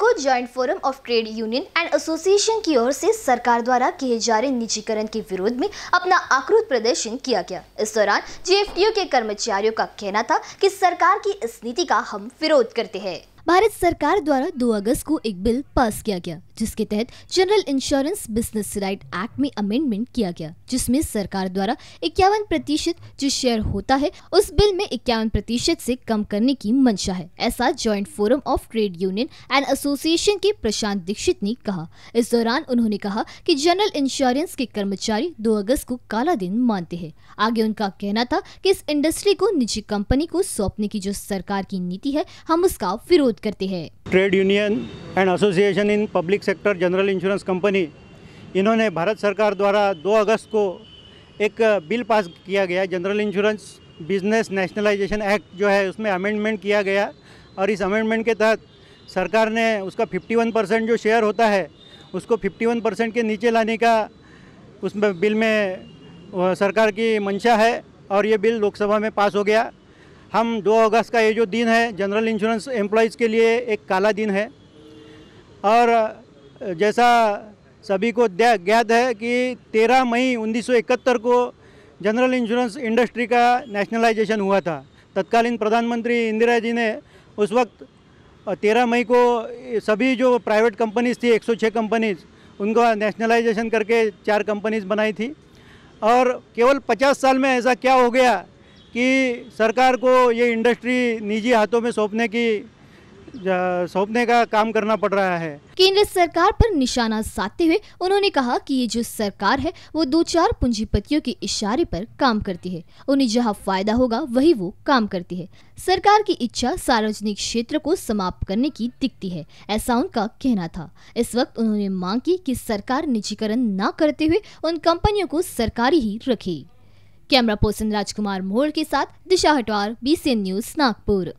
को joint forum of trade union and association की ओर से सरकार द्वारा किए जा रहे निजीकरण के विरोध में अपना आक्रोश प्रदर्शन किया गया इस दौरान जीएफटीओ के कर्मचारियों का कहना था कि सरकार की इस नीति का हम विरोध करते हैं भारत सरकार द्वारा 2 अगस्त को एक बिल पास किया गया जिसके तहत general insurance business right act में अमेंडमेंट किया गया जिसमें सरकार द्वारा इक्यावन प्रतिशत जो शेयर होता है उस बिल में इक्यावन प्रतिशत ऐसी कम करने की मंशा है ऐसा joint forum of trade union and association के प्रशांत दीक्षित ने कहा इस दौरान उन्होंने कहा की जनरल इंश्योरेंस के कर्मचारी दो अगस्त को काला दिन मानते हैं आगे उनका कहना था की इस इंडस्ट्री को निजी कंपनी को सौंपने की जो सरकार की नीति है हम उसका विरोध अनुरोध करती है trade union and association in public sector general insurance company इन्होंने भारत सरकार द्वारा 2 अगस्त को एक बिल पास किया गया general insurance business nationalisation act जो है उसमें अमेंडमेंट किया गया और इस अमेंडमेंट के तहत सरकार ने उसका 51 परसेंट जो शेयर होता है उसको 51 परसेंट के नीचे लाने का उसमें बिल में सरकार की मंशा है और ये बिल लोकसभा में पास हो गया हम 2 अगस्त का ये जो दिन है जनरल इंश्योरेंस एम्प्लॉयज़ के लिए एक काला दिन है और जैसा सभी को ज्ञात है कि 13 मई 1971 को जनरल इंश्योरेंस इंडस्ट्री का नेशनलाइजेशन हुआ था तत्कालीन प्रधानमंत्री इंदिरा जी ने उस वक्त 13 मई को सभी जो प्राइवेट कंपनीज थी 106 कंपनीज उनका नेशनलाइजेशन करके चार कंपनीज बनाई थी और केवल 50 साल में ऐसा क्या हो गया कि सरकार को ये इंडस्ट्री निजी हाथों में सौंपने की सौंपने का काम करना पड़ रहा है केंद्र सरकार पर निशाना साधते हुए उन्होंने कहा कि ये जो सरकार है वो दो चार पूंजीपतियों के इशारे पर काम करती है उन्हें जहां फायदा होगा वही वो काम करती है सरकार की इच्छा सार्वजनिक क्षेत्र को समाप्त करने की दिखती है ऐसा उनका कहना था इस वक्त उन्होंने मांग की कि सरकार निजीकरण न करते हुए उन कंपनियों को सरकारी ही रखे कैमरा पर्सन राजकुमार मोड़ के साथ दिशा हटवार बीसीएन न्यूज नागपुर